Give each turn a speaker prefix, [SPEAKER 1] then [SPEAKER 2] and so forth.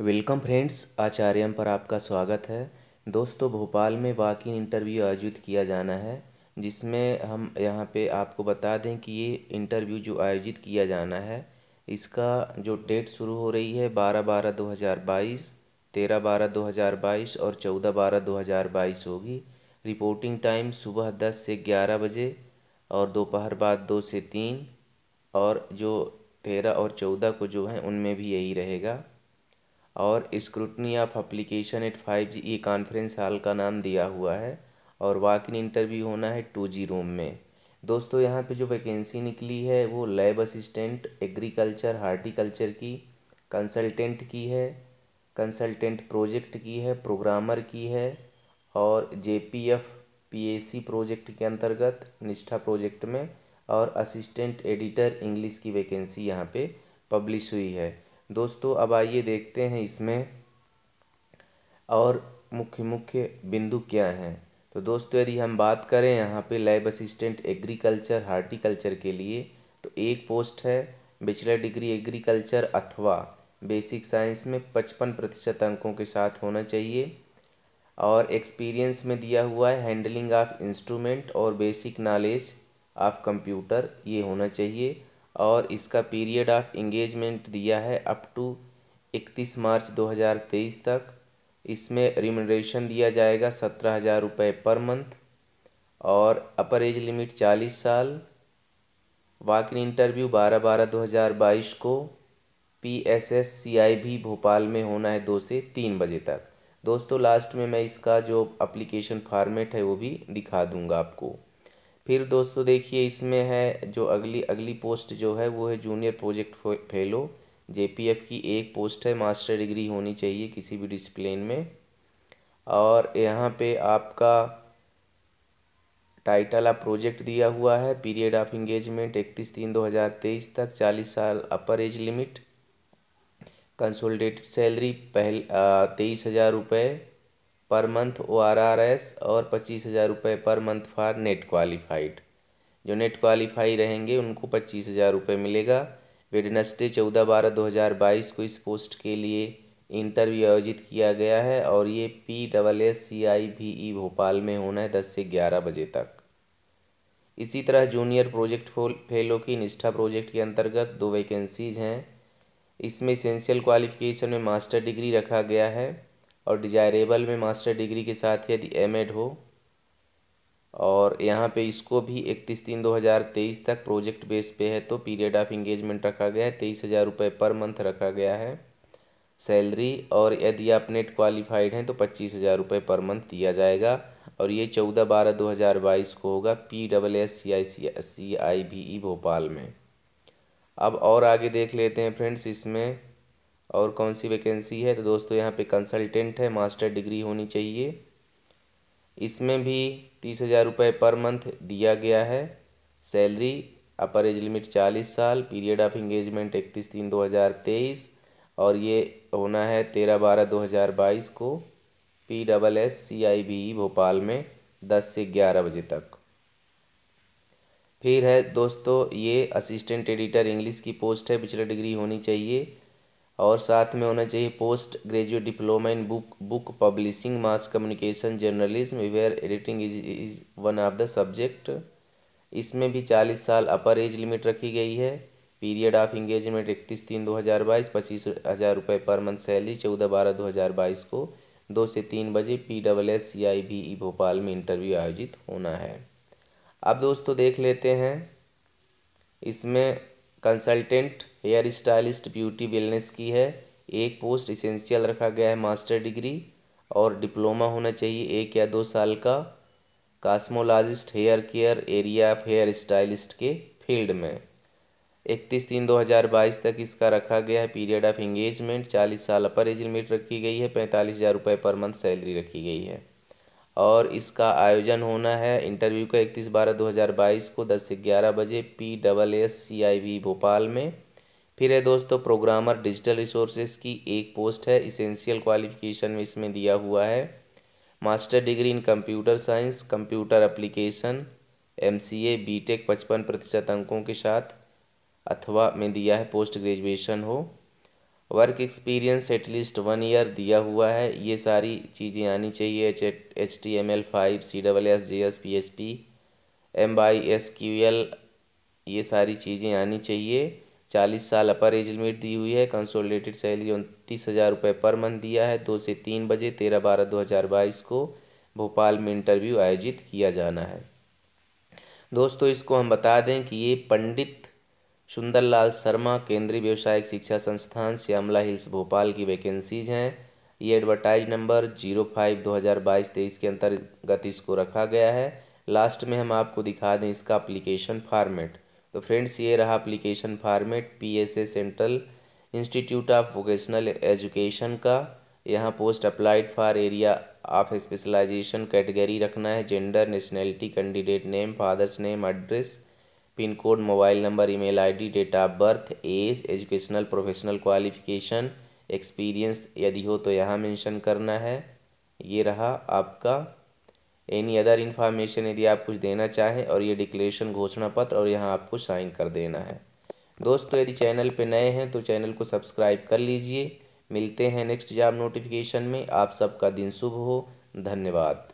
[SPEAKER 1] welcome friends आचार्यम पर आपका स्वागत है दोस्तों भोपाल में वाकई इंटरव्यू आयोजित किया जाना है जिसमें हम यहाँ पे आपको बता दें कि ये इंटरव्यू जो आयोजित किया जाना है इसका जो डेट शुरू हो रही है बारह बारह दो हज़ार बाईस तेरह बारह दो हज़ार बाईस और चौदह बारह दो हज़ार बाईस होगी रिपोर्टिंग टाइम सुबह दस से ग्यारह बजे और दोपहर बाद दो से तीन और जो तेरह और चौदह को जो है उनमें भी यही रहेगा और scrutiny of application at five जी ये कॉन्फ्रेंस हॉल का नाम दिया हुआ है और वाक इन इंटरव्यू होना है टू जी रूम में दोस्तों यहाँ पे जो वैकेंसी निकली है वो लैब असिस्टेंट एग्रीकल्चर हार्टिकल्चर की कंसल्टेंट की है कंसल्टेंट प्रोजेक्ट की है प्रोग्रामर की है और J P F P A C project के अंतर्गत निष्ठा प्रोजेक्ट में और असिस्टेंट एडिटर इंग्लिश की वैकेंसी यहाँ पे पब्लिश हुई है दोस्तों अब आइए देखते हैं इसमें और मुख्य मुख्य बिंदु क्या हैं तो दोस्तों यदि हम बात करें यहाँ पे लैब असिस्टेंट एग्रीकल्चर हार्टिकल्चर के लिए तो एक पोस्ट है बेचलर डिग्री एग्रीकल्चर अथवा बेसिक साइंस में पचपन प्रतिशत अंकों के साथ होना चाहिए और एक्सपीरियंस में दिया हुआ है हैंडलिंग ऑफ इंस्ट्रूमेंट और बेसिक नॉलेज ऑफ कंप्यूटर ये होना चाहिए और इसका पीरियड ऑफ इंगेजमेंट दिया है अप टू 31 मार्च 2023 तक इसमें रिमोडेशन दिया जाएगा सत्रह हज़ार रुपये पर मंथ और अपर एज लिमिट चालीस साल वाक इन इंटरव्यू बारह बारह दो हज़ार बाईस को P S S C I भी भोपाल में होना है दो से तीन बजे तक दोस्तों लास्ट में मैं इसका जो अप्लीकेशन फार्मेट है वो भी दिखा दूँगा आपको फिर दोस्तों देखिए इसमें है जो अगली अगली पोस्ट जो है वो है जूनियर प्रोजेक्ट फेलो जेपीएफ की एक पोस्ट है मास्टर डिग्री होनी चाहिए किसी भी डिसप्लिन में और यहाँ पे आपका टाइटल आप प्रोजेक्ट दिया हुआ है पीरियड ऑफ इंगेजमेंट इकतीस तीन दो हज़ार तेईस तक चालीस साल upper age limit consolidated salary पहल तेईस हज़ार रुपये per month O R R S और पच्चीस हज़ार रुपये per month for NET qualified जो नेट क्वालिफाई रहेंगे उनको पच्चीस हज़ार रुपये मिलेगा वेडनसडे चौदह बारह दो हज़ार बाईस को इस पोस्ट के लिए इंटरव्यू आयोजित किया गया है और ये P double S C I भी ई भोपाल में होना है दस से ग्यारह बजे तक इसी तरह जूनियर प्रोजेक्ट फेलो की निष्ठा प्रोजेक्ट के अंतर्गत दो वैकेंसीज हैं इसमें इसेंशियल क्वालिफिकेशन में मास्टर डिग्री रखा गया है और डिजायरेबल में मास्टर डिग्री के साथ यदि एम एड हो और यहाँ पे इसको भी इकतीस तीन दो हज़ार तेईस तक प्रोजेक्ट बेस पे है तो पीरियड ऑफ इंगेजमेंट रखा गया है तेईस हज़ार रुपये पर मंथ रखा गया है सैलरी और यदि आप नेट क्वालिफाइड हैं तो पच्चीस हज़ार रुपये पर मंथ दिया जाएगा और ये चौदह बारह दो हज़ार बाईस को होगा P double S C I C C I B E Bhopal में अब और आगे देख लेते हैं फ्रेंड्स इसमें और कौन सी वैकेंसी है तो दोस्तों यहाँ पे कंसल्टेंट है मास्टर डिग्री होनी चाहिए इसमें भी तीस हज़ार रुपये पर मंथ दिया गया है सैलरी अपर एज लिमिट चालीस साल पीरियड ऑफ इंगेजमेंट इकतीस तीन दो हज़ार तेईस और ये होना है तेरह बारह दो हज़ार बाईस को P double S C I B E Bhopal में दस से ग्यारह बजे तक फिर है दोस्तों ये असिस्टेंट एडिटर इंग्लिश की पोस्ट है पिछला डिग्री होनी चाहिए और साथ में होना चाहिए post graduate diploma in book book publishing mass communication journalism where editing is is one of the subject इसमें भी चालीस साल अपर एज लिमिट रखी गई है पीरियड ऑफ इंगेजमेंट इकतीस तीन दो हज़ार बाईस पच्चीस हज़ार रुपये पर मंथ सैलरी चौदह बारह दो हज़ार बाईस को दो से तीन बजे P double S C I B E Bhopal में इंटरव्यू आयोजित होना है अब दोस्तों देख लेते हैं इसमें consultant hair stylist beauty wellness की है एक पोस्ट इसेंशियल रखा गया है मास्टर डिग्री और डिप्लोमा होना चाहिए एक या दो साल का cosmetologist hair care area of hair stylist के फील्ड में इकतीस तीन दो हज़ार बाईस तक इसका रखा गया है पीरियड ऑफ एंगेजमेंट चालीस साल अपर एज लिमिट रखी गई है पैंतालीस हज़ार रुपये पर मंथ सैलरी रखी गई है और इसका आयोजन होना है इंटरव्यू का इकतीस बारह दो हज़ार बाईस को दस से ग्यारह बजे P double S C I V Bhopal में फिर है दोस्तों प्रोग्रामर डिजिटल रिसोर्सेज की एक पोस्ट है इसेंशियल क्वालिफिकेशन में इसमें दिया हुआ है master degree in computer science computer application M C A B tech पचपन प्रतिशत अंकों के साथ अथवा में दिया है पोस्ट ग्रेजुएशन हो work experience at least one year दिया हुआ है ये सारी चीज़ें आनी चाहिए H H T M L five C double S G S P H P M my S Q L ये सारी चीज़ें आनी चाहिए चालीस साल अपर एज लिमिट दी हुई है कंसोलिडेटेड सैलरी उनतीस हज़ार रुपये पर मंथ दिया है दो से तीन बजे तेरह बारह दो हज़ार बाईस को भोपाल में इंटरव्यू आयोजित किया जाना है दोस्तों इसको हम बता दें कि ये पंडित सुंदरलाल शर्मा केंद्रीय व्यावसायिक शिक्षा संस्थान श्यामला हिल्स भोपाल की वैकेंसीज हैं ये एडवर्टाइज नंबर जीरो फाइव दो हज़ार बाईस तेईस के अंतर्गत इसको रखा गया है लास्ट में हम आपको दिखा दें इसका अप्लीकेशन फार्मेट तो फ्रेंड्स ये रहा application format P central institute of vocational education का यहाँ post applied for area of specialization category रखना है gender nationality candidate name father's name address pin code mobile number email ID date of birth age educational professional qualification experience यदि हो तो यहाँ mention करना है ये रहा आपका एनी अदर इन्फॉर्मेशन यदि आप कुछ देना चाहें और ये डिक्लेरेशन घोषणा पत्र और यहाँ आपको साइन कर देना है दोस्तों यदि चैनल पर नए हैं तो चैनल को सब्सक्राइब कर लीजिए मिलते हैं नेक्स्ट जॉब नोटिफिकेशन में आप सबका दिन शुभ हो धन्यवाद